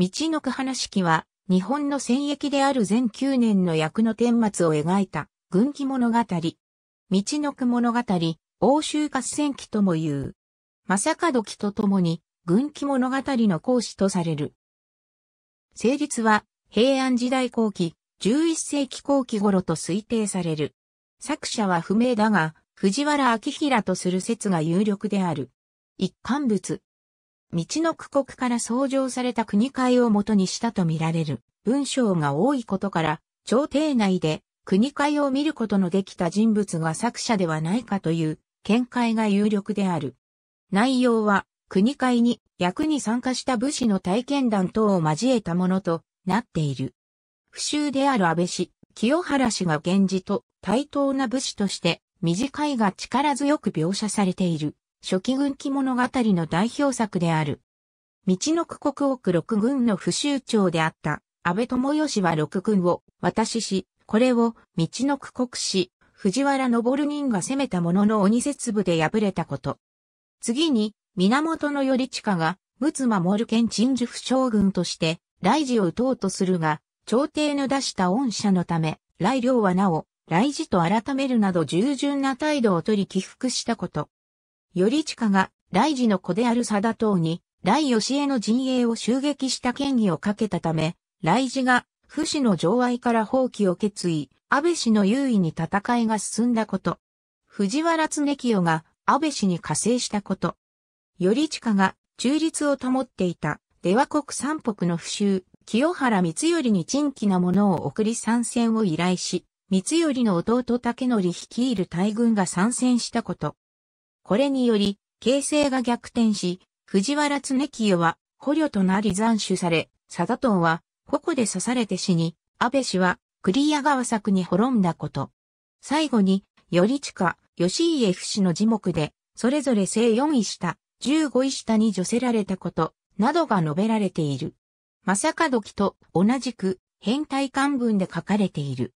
道のく花式は、日本の戦役である全9年の役の顛末を描いた、軍記物語。道のく物語、欧州合戦記とも言う。正門記とともに、軍記物語の講師とされる。成立は、平安時代後期、11世紀後期頃と推定される。作者は不明だが、藤原明平とする説が有力である。一貫物。道の区国から創造された国会を元にしたとみられる文章が多いことから、朝廷内で国会を見ることのできた人物が作者ではないかという見解が有力である。内容は国会に役に参加した武士の体験談等を交えたものとなっている。不習である安倍氏、清原氏が源氏と対等な武士として短いが力強く描写されている。初期軍記物語の代表作である。道の区国奥六軍の不州長であった安倍智義は六軍を渡しし、これを道の区国士、藤原昇人が攻めたものの鬼節部で敗れたこと。次に、源頼親が、陸奥守県鎮守府将軍として、雷寺を討とうとするが、朝廷の出した恩赦のため、雷領はなお、雷寺と改めるなど従順な態度を取り起伏したこと。頼親が、雷時の子である貞藤に、雷義江の陣営を襲撃した権威をかけたため、雷時が、不死の上愛から放棄を決意、安倍氏の優位に戦いが進んだこと。藤原常清が安倍氏に加勢したこと。頼親が中立を保っていた出羽国三国の不習、清原光頼に珍奇なものを送り参戦を依頼し、光頼の弟竹則率いる大軍が参戦したこと。これにより、形勢が逆転し、藤原恒清は捕虜となり斬首され、貞藤は矛で刺されて死に、安倍氏は栗谷川作に滅んだこと。最後に、頼近、吉家不死の字幕で、それぞれ正4位下、15位下に除せられたこと、などが述べられている。正門と同じく、変態漢文で書かれている。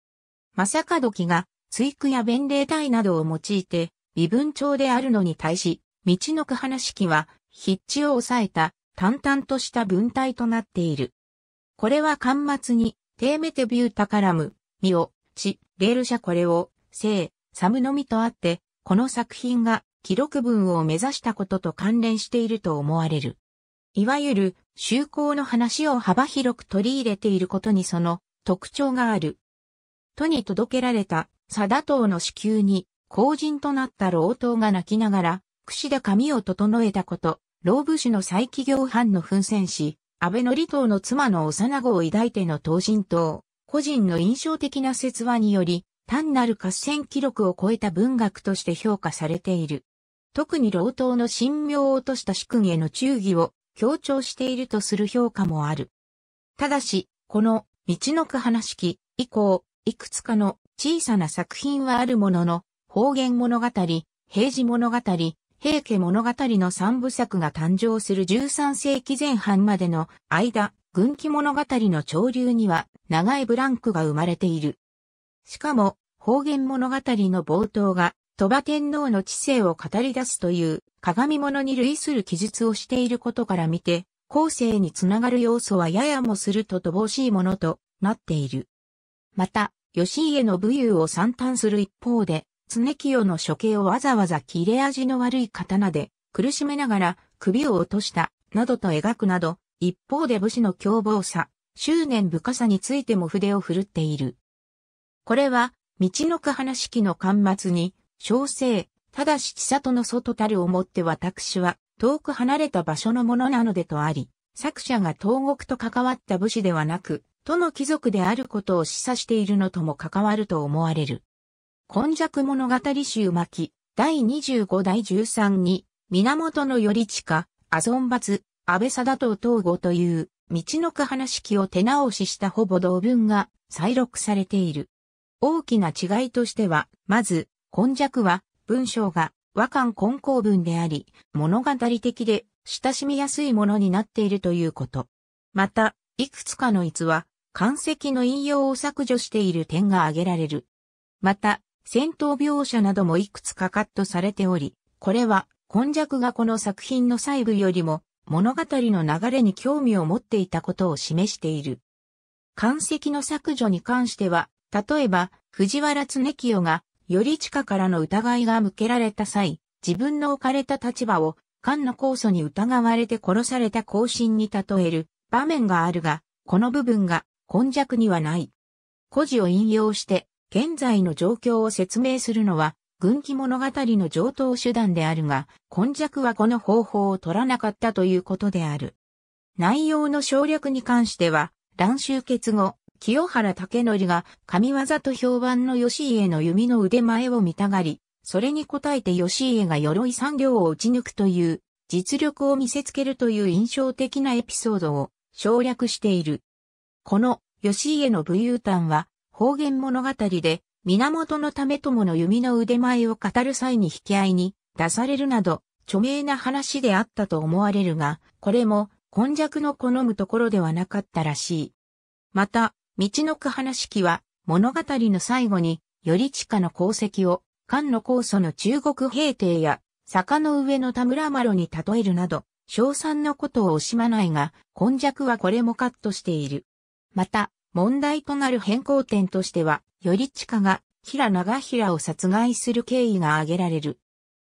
正門が、追句や弁礼体などを用いて、微分帳であるのに対し、道のく話式は、筆致を抑えた、淡々とした文体となっている。これは端末に、テーメテビュータカラム、ミオ、チ、レール社これを、聖、サムのみとあって、この作品が記録文を目指したことと関連していると思われる。いわゆる、修行の話を幅広く取り入れていることにその特徴がある。都に届けられた、佐田島の支給に、後人となった老頭が泣きながら、櫛で髪を整えたこと、老武士の再起業藩の奮戦し、安倍則党の妻の幼子を抱いての当神党、個人の印象的な説話により、単なる合戦記録を超えた文学として評価されている。特に老頭の神妙を落とした主君への忠義を強調しているとする評価もある。ただし、この道のく話き以降、いくつかの小さな作品はあるものの、方言物語、平治物語、平家物語の三部作が誕生する13世紀前半までの間、軍記物語の潮流には長いブランクが生まれている。しかも、方言物語の冒頭が鳥羽天皇の知性を語り出すという鏡物に類する記述をしていることから見て、後世につながる要素はややもすると乏しいものとなっている。また、吉家の武勇を散嘆する一方で、常清の処刑をわざわざ切れ味の悪い刀で苦しめながら首を落としたなどと描くなど、一方で武士の凶暴さ、執念深さについても筆を振るっている。これは、道のく話式の端末に、小生、ただし千里の外たるをもって私は、遠く離れた場所のものなのでとあり、作者が東国と関わった武士ではなく、都の貴族であることを示唆しているのとも関わると思われる。今昔物語集巻、第25代13に、源頼親、阿バ罰、安倍貞と東吾という、道のく話式を手直ししたほぼ同文が再録されている。大きな違いとしては、まず、今昔は、文章が和漢根高文であり、物語的で親しみやすいものになっているということ。また、いくつかの逸は、漢石の引用を削除している点が挙げられる。また、戦闘描写などもいくつかカットされており、これは、今弱がこの作品の細部よりも、物語の流れに興味を持っていたことを示している。関石の削除に関しては、例えば、藤原常清が、より地下からの疑いが向けられた際、自分の置かれた立場を、菅の控訴に疑われて殺された後進に例える場面があるが、この部分が、今弱にはない。故事を引用して、現在の状況を説明するのは、軍記物語の上等手段であるが、今弱はこの方法を取らなかったということである。内容の省略に関しては、乱集結後、清原武則が神業と評判の吉家の弓の腕前を見たがり、それに応えて吉家が鎧三両を打ち抜くという実力を見せつけるという印象的なエピソードを省略している。この吉家の武勇譚は方言物語で、源の為朝の弓の腕前を語る際に引き合いに出されるなど、著名な話であったと思われるが、これも、根弱の好むところではなかったらしい。また、道のく話記は、物語の最後に、地下の功績を、漢の酵素の中国平定や、坂の上の田村麻呂に例えるなど、賞賛のことを惜しまないが、根弱はこれもカットしている。また、問題となる変更点としては、より近が平長平を殺害する経緯が挙げられる。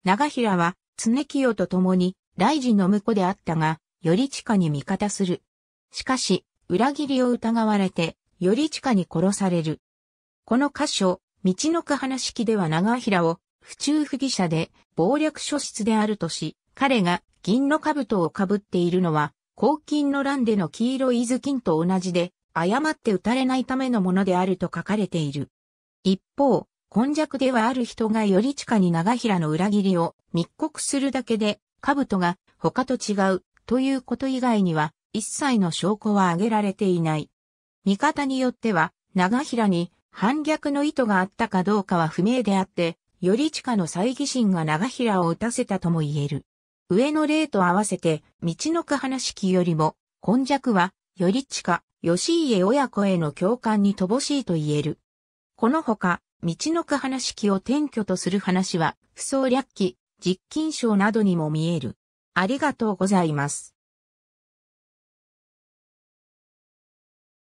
長平は、常清と共に、大臣の婿であったが、より近に味方する。しかし、裏切りを疑われて、より近に殺される。この箇所、道のく話式では長平を、府中不義者で、暴略書室であるとし、彼が銀の兜をかぶっているのは、黄金の乱での黄色伊豆金と同じで、誤って打たれないためのものであると書かれている。一方、今弱ではある人がより近に長平の裏切りを密告するだけで、兜が他と違うということ以外には一切の証拠は挙げられていない。見方によっては、長平に反逆の意図があったかどうかは不明であって、より近の猜疑心が長平を打たせたとも言える。上の例と合わせて、道のく話きよりも、今弱は、より近、吉家親子への共感に乏しいと言える。このほか、道のく話式を転居とする話は、不走略記、実金賞などにも見える。ありがとうございます。